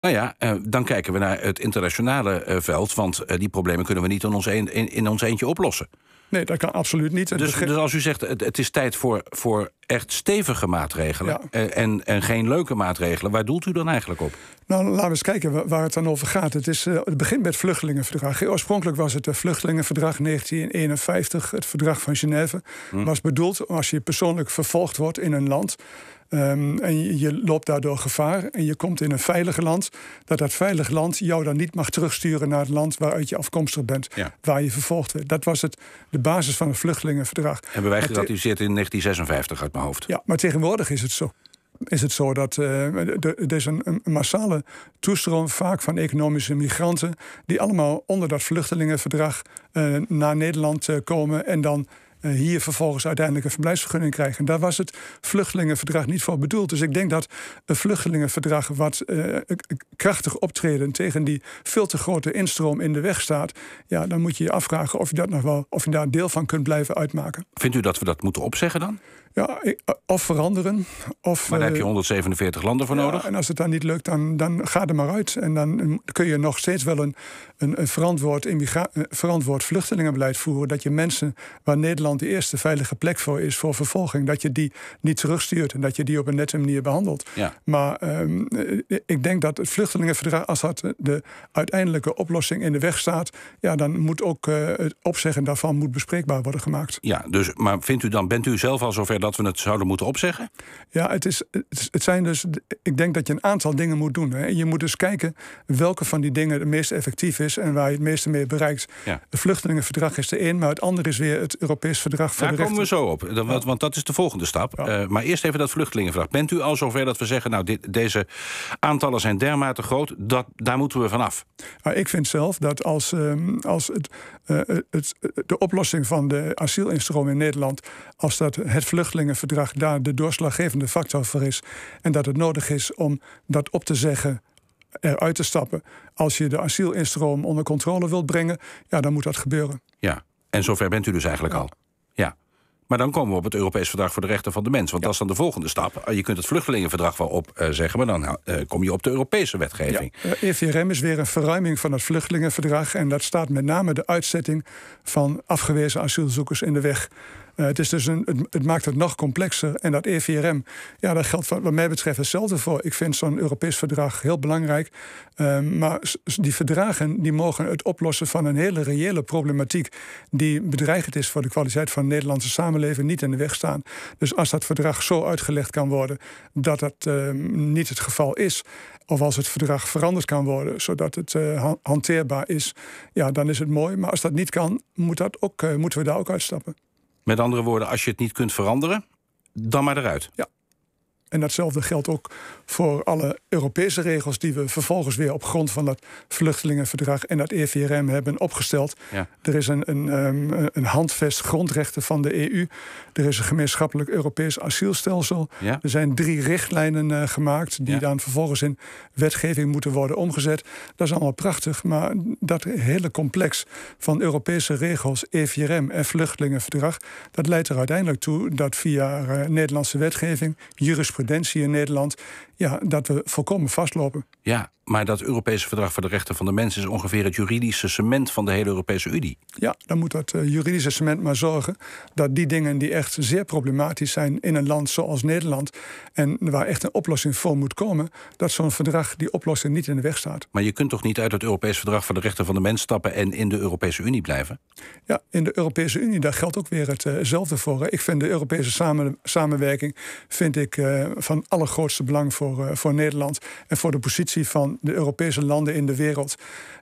Nou ja, eh, dan kijken we naar het internationale eh, veld. Want eh, die problemen kunnen we niet in ons, een, in, ons eentje oplossen. Nee, dat kan absoluut niet. Dus, dus als u zegt, het, het, is tijd voor, voor echt stevige maatregelen... En, en geen leuke maatregelen, waar doelt u dan eigenlijk op? Nou, laten we eens kijken waar het dan over gaat. Het, is, het begint met het vluchtelingenverdrag. Oorspronkelijk was het het vluchtelingenverdrag 1951, het verdrag van Genève. Hm. was bedoeld als je persoonlijk vervolgd wordt in een land... Ehm, en je loopt daardoor gevaar en je komt in een veilig land. Dat dat veilig land jou dan niet mag terugsturen naar het land waaruit je afkomstig bent. Waar je vervolgd werd. Dat was het, de basis van het vluchtelingenverdrag. Hebben wij geratificeerd in 1956 uit mijn hoofd. Ja, maar tegenwoordig is het zo is het zo dat uh, er is een, massale toestroom vaak van economische migranten die allemaal onder dat vluchtelingenverdrag eh, naar Nederland eh, komen en dan eh, hier vervolgens uiteindelijk een verblijfsvergunning krijgen. daar was het vluchtelingenverdrag niet voor bedoeld. Dus ik denk dat een vluchtelingenverdrag wat eh, eh, krachtig optreden tegen die veel te grote instroom in de weg staat, ja, dan moet je je afvragen of je, dat nog wel, of je daar deel van kunt blijven uitmaken. Vindt u dat we dat moeten opzeggen dan? Ja, of veranderen. Of, maar dan heb je 147 eh, landen voor ja, nodig. En als het dan niet lukt, dan, dan ga er maar uit. En dan mm, kun je nog steeds wel een, een, een verantwoord, eh, verantwoord vluchtelingenbeleid voeren. Dat je mensen waar Nederland de eerste veilige plek voor is voor vervolging, dat je die niet terugstuurt en dat je die op een nette manier behandelt. Ja. Maar ehm, eh, ik denk dat het vluchtelingenverdrag, als dat de uiteindelijke oplossing in de weg staat, ja, dan moet ook het opzeggen daarvan moet bespreekbaar worden gemaakt. Ja, dus, maar vindt u dan, bent u zelf al zover? dat we het zouden moeten opzeggen? Ja, het, is, het zijn dus. Ik denk dat je een aantal dingen moet doen. Hè. Je moet dus kijken welke van die dingen het meest effectief is en waar je het meeste mee bereikt. Ja. Het vluchtelingenverdrag is de één, maar het andere is weer het Europees Verdrag voor Daar komen we zo op, want, want, dat is de volgende stap. Eh, maar eerst even dat vluchtelingenverdrag. Bent u al zover dat we zeggen, nou, dit, deze aantallen zijn dermate groot, dat, daar moeten we vanaf? Nou, ik vind zelf dat als, ehm, als eh, het, het, de oplossing van de asielinstroom in Nederland, als dat het vlucht vluchtelingenverdrag daar de doorslaggevende factor voor is. En dat het nodig is om dat op te zeggen eruit te stappen. Als je de asielinstroom onder controle wilt brengen, ja, dan moet dat gebeuren. Ja, en zover bent u dus eigenlijk al. Ja. Maar dan komen we op het Europees Verdrag voor de Rechten van de Mens. Want dat is dan de volgende stap. Eh, je kunt het Vluchtelingenverdrag wel opzeggen, eh, maar dan eh, kom je op de Europese wetgeving. Ja. EVRM e is weer een verruiming van het Vluchtelingenverdrag. En dat staat met name de uitzetting van afgewezen asielzoekers in de weg. Eh, het, is dus een, het, het, maakt het nog complexer. En dat EVRM, ja, dat geldt wat, wat mij betreft hetzelfde voor. Ik vind zo'n Europees verdrag heel belangrijk. Ehm, maar die verdragen die mogen het oplossen van een hele reële problematiek... die bedreigend is voor de kwaliteit van de Nederlandse samenleving... niet in de weg staan. Dus als dat verdrag zo uitgelegd kan worden dat dat ehm, niet het geval is... of als het verdrag veranderd kan worden zodat het eh, hanteerbaar is... ja, dan is het mooi. Maar als dat niet kan, moet dat ook, eh, moeten we daar ook uitstappen. Met andere woorden, als je het niet kunt veranderen, dan maar eruit. Ja. En datzelfde geldt ook voor alle Europese regels die we vervolgens weer op grond van dat vluchtelingenverdrag en dat EVRM hebben opgesteld. Er is een, een, ehm, een handvest grondrechten van de EU. Er is een gemeenschappelijk Europees asielstelsel. Er zijn drie richtlijnen eh, gemaakt die dan vervolgens in wetgeving moeten worden omgezet. Dat is allemaal prachtig, maar dat hele complex van Europese regels, EVRM en vluchtelingenverdrag, dat leidt er uiteindelijk toe dat via eh, Nederlandse wetgeving, jurisprudentie, jurisprudentie in Nederland, ja, dat we volkomen vastlopen. Ja, maar dat Europese Verdrag voor de Rechten van de Mens is ongeveer het juridische cement van de hele Europese Unie. Ja, dan moet dat eh, juridische cement maar zorgen dat die dingen die echt zeer problematisch zijn in een land zoals Nederland en waar echt een oplossing voor moet komen, dat zo'n verdrag die oplossing niet in de weg staat. Maar je kunt toch niet uit het Europese Verdrag voor de Rechten van de Mens stappen en in de Europese Unie blijven? Ja, in de Europese Unie daar geldt ook weer hetzelfde eh, voor. Ik vind de Europese samenwerking vind ik, eh, van allergrootste belang voor, voor Nederland en voor de positie van de Europese landen in de wereld.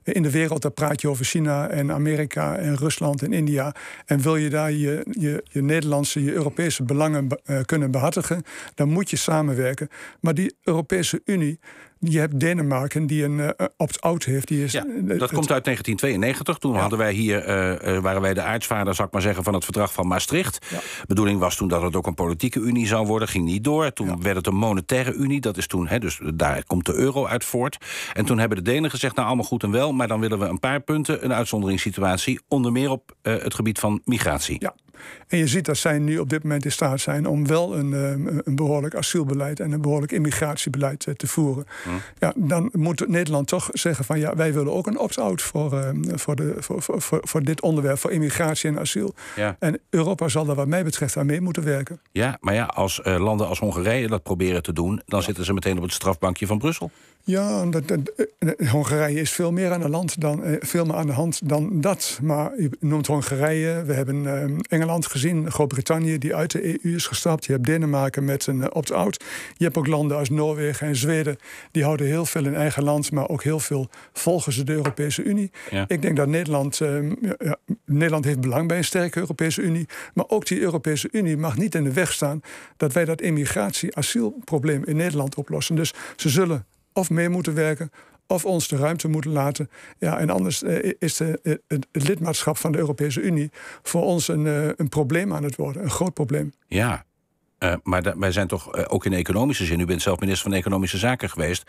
In de wereld, daar praat je over China en Amerika en Rusland en India. En wil je daar je, je, je Nederlandse, je Europese belangen eh, kunnen behartigen, dan moet je samenwerken. Maar die Europese Unie, je hebt Denemarken die eh, een opt-out heeft. Die is, ja, eh, dat komt uit 1992. Toen hadden wij hier, eh, waren wij de aartsvader, zou ik maar zeggen, van het verdrag van Maastricht. Ja. bedoeling was toen dat het ook een politieke unie zou worden. Ging niet door. Toen werd het een monetaire unie. Dat is toen, dus daar komt de euro uit voort. En toen hebben de Denen gezegd, nou allemaal goed en wel. Maar dan willen we een paar punten, een uitzonderingssituatie. Onder meer op het gebied van migratie. Ja. En je ziet dat zij nu op dit moment in staat zijn om wel een, ehm, een behoorlijk asielbeleid en een behoorlijk immigratiebeleid eh, te voeren. Hm. Ja, dan moet Nederland toch zeggen van ja, wij willen ook een opt-out voor, ehm, voor, de, voor, voor, voor, dit onderwerp, voor immigratie en asiel. Ja. En Europa zal daar wat mij betreft aan mee moeten werken. Ja, maar ja, als eh, landen als Hongarije dat proberen te doen, dan zitten ze meteen op het strafbankje van Brussel. Ja, dat, dat, eh, Hongarije is veel meer aan de, land dan, veel meer aan de hand dan dat. Maar je noemt Hongarije, we hebben uh, Engeland land gezien, Groot-Brittannië, die uit de EU is gestapt. Je hebt Denemarken met een eh, opt-out. Je hebt ook landen als Noorwegen en Zweden. Die houden heel veel in eigen land, maar ook heel veel volgen ze de Europese Unie. Ik denk dat Nederland, ehm, ja, Nederland heeft belang bij een sterke Europese Unie. Maar ook die Europese Unie mag niet in de weg staan dat wij dat immigratie-asielprobleem in Nederland oplossen. Dus ze zullen of mee moeten werken of ons de ruimte moeten laten. Ja, en anders eh, is de, eh, het, lidmaatschap van de Europese Unie voor ons een, eh, een probleem aan het worden, een groot probleem. Ja, eh, maar wij zijn toch eh, ook in economische zin, u bent zelf minister van Economische Zaken geweest,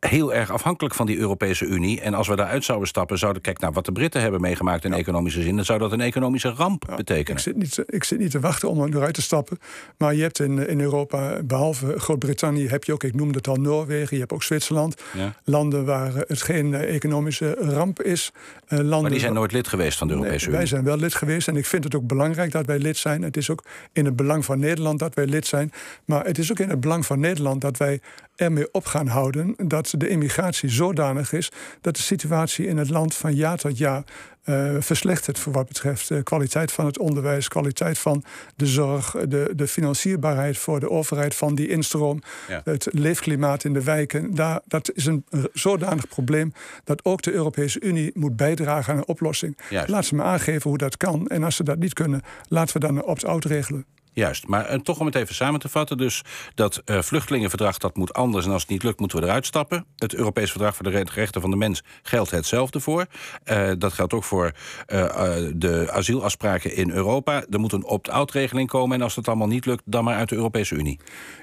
heel erg afhankelijk van die Europese Unie. En als we daaruit zouden stappen, zouden, kijk naar nou, wat de Britten hebben meegemaakt in economische zin, dan zou dat een economische ramp betekenen. Ik zit, niet, ik zit niet te wachten om eruit te stappen. Maar je hebt in, in Europa, behalve Groot-Brittannië, heb je ook, ik noemde het al, Noorwegen, je hebt ook Zwitserland. Landen waar het geen eh, economische ramp is. Uh, landen maar die zijn nooit lid geweest van de Europese Unie. Wij zijn wel lid geweest en ik vind het ook belangrijk dat wij lid zijn. Het is ook in het belang van Nederland dat wij eh, lid zijn. Maar het is ook in het belang van Nederland dat wij ermee op gaan houden dat de immigratie zodanig is dat de situatie in het land van jaar tot jaar eh, verslechtert voor wat betreft de eh, kwaliteit van het onderwijs, kwaliteit van de zorg, de, de financierbaarheid voor de overheid van die instroom, het leefklimaat in de wijken. Daar, dat is een zodanig probleem dat ook de Europese Unie moet bijdragen aan een oplossing. Juist. Laat ze me aangeven hoe dat kan en als ze dat niet kunnen, laten we dan een opt-out regelen. Juist, maar eh, toch om het even samen te vatten. Dus dat eh, vluchtelingenverdrag dat moet anders. En als het niet lukt, moeten we eruit stappen. Het Europees Verdrag voor de Rechten van de Mens geldt hetzelfde voor. Eh, dat geldt ook voor de asielafspraken in Europa. Er moet een opt-out regeling komen. En als dat allemaal niet lukt, dan maar uit de Europese Unie.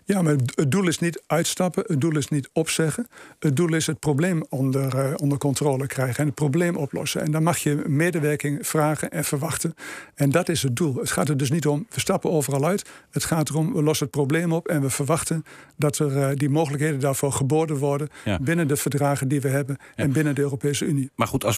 Ja, maar het doel is niet uitstappen. Het doel is niet opzeggen. Het doel is het probleem onder, onder controle krijgen. En het probleem oplossen. En dan mag je medewerking vragen en verwachten. En dat is het doel. Het gaat er dus niet om, we stappen overal uit. Het gaat erom, we lossen het probleem op en we verwachten dat er eh, die mogelijkheden daarvoor geboden worden binnen de verdragen die we hebben en binnen de Europese Unie. Maar goed, als